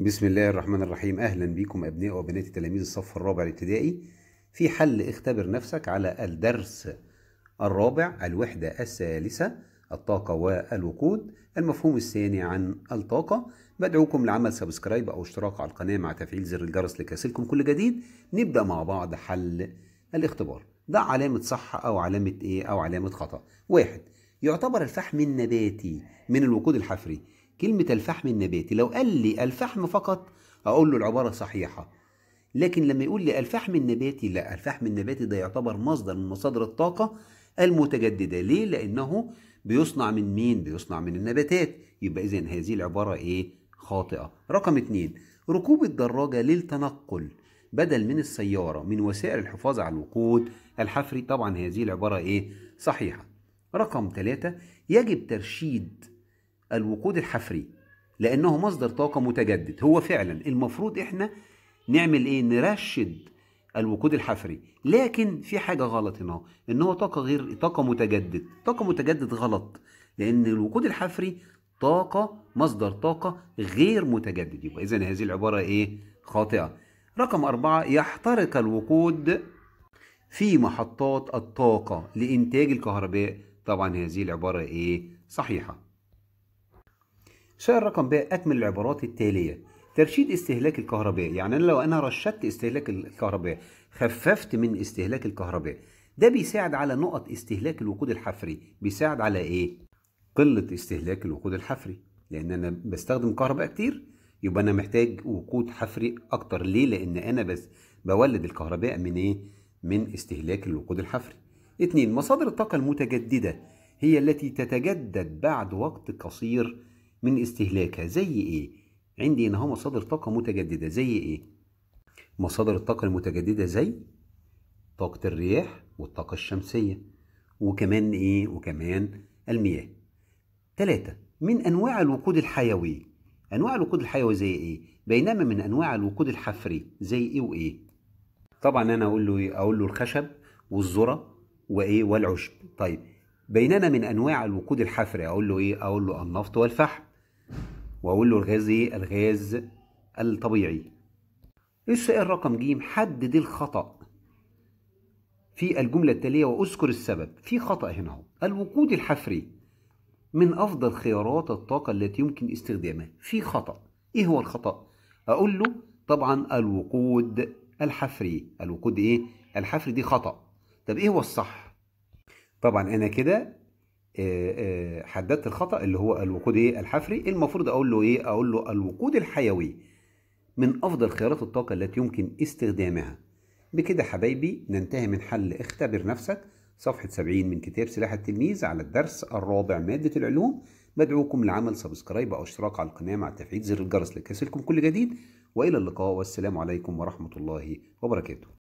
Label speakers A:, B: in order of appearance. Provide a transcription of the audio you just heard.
A: بسم الله الرحمن الرحيم أهلا بكم أبناء وبنات تلاميذ الصف الرابع الابتدائي في حل اختبر نفسك على الدرس الرابع الوحدة الثالثة الطاقة والوقود المفهوم الثاني عن الطاقة بدعوكم لعمل سبسكرايب أو اشتراك على القناة مع تفعيل زر الجرس لكاسلكم كل جديد نبدأ مع بعض حل الاختبار ضع علامة صح أو علامة إيه أو علامة خطأ واحد يعتبر الفحم النباتي من الوقود الحفري كلمة الفحم النباتي لو قال لي الفحم فقط أقول له العبارة صحيحة لكن لما يقول لي الفحم النباتي لا الفحم النباتي ده يعتبر مصدر من مصادر الطاقة المتجددة ليه؟ لأنه بيصنع من مين؟ بيصنع من النباتات يبقى إذا هذه العبارة إيه؟ خاطئة رقم اتنين ركوب الدراجة للتنقل بدل من السيارة من وسائل الحفاظ على الوقود الحفري طبعا هذه العبارة إيه؟ صحيحة رقم ثلاثة يجب ترشيد الوقود الحفري لأنه مصدر طاقة متجدد هو فعلا المفروض إحنا نعمل إيه نرشد الوقود الحفري لكن في حاجة غلط هنا إن هو طاقة غير طاقة متجدد طاقة متجدد غلط لأن الوقود الحفري طاقة مصدر طاقة غير متجدد يبقى إذا هذه العبارة إيه خاطئة رقم أربعة يحترق الوقود في محطات الطاقة لإنتاج الكهرباء طبعا هذه العبارة إيه صحيحة السؤال رقم ب أكمل العبارات التالية ترشيد استهلاك الكهرباء يعني أنا لو أنا رشدت استهلاك الكهرباء خففت من استهلاك الكهرباء ده بيساعد على نقط استهلاك الوقود الحفري بيساعد على إيه؟ قلة استهلاك الوقود الحفري لأن أنا بستخدم كهرباء كتير يبقى أنا محتاج وقود حفري أكتر ليه؟ لأن أنا بس بولد الكهرباء من إيه؟ من استهلاك الوقود الحفري. اتنين مصادر الطاقة المتجددة هي التي تتجدد بعد وقت قصير من استهلاكها زي إيه؟ عندي هنا هو مصادر طاقة متجددة زي إيه؟ مصادر الطاقة المتجددة زي طاقة الرياح والطاقة الشمسية وكمان إيه؟ وكمان المياه. ثلاثة من أنواع الوقود الحيوي أنواع الوقود الحيوي زي إيه؟ بينما من أنواع الوقود الحفري زي إيه وإيه؟ طبعا أنا أقول له إيه؟ أقول له الخشب والذرة وإيه والعشب. طيب بينما من انواع الوقود الحفري اقول له ايه اقول له النفط والفحم واقول له الغاز ايه الغاز الطبيعي السؤال رقم ج حدد الخطأ في الجملة التالية واذكر السبب في خطأ هنا اهو الوقود الحفري من أفضل خيارات الطاقة التي يمكن استخدامها في خطأ إيه هو الخطأ؟ أقول له طبعا الوقود الحفري الوقود إيه؟ الحفري دي خطأ طب إيه هو الصح؟ طبعا انا كده آه، آه، حددت الخطا اللي هو الوقود ايه الحفري المفروض اقول له ايه اقول له الوقود الحيوي من افضل خيارات الطاقه التي يمكن استخدامها بكده حبايبي ننتهي من حل اختبر نفسك صفحة 70 من كتاب سلاح التلميذ على الدرس الرابع مادة العلوم بدعوكم لعمل سبسكرايب أو اشتراك على القناة مع تفعيل زر الجرس لكي يصلكم كل جديد وإلى اللقاء والسلام عليكم ورحمة الله وبركاته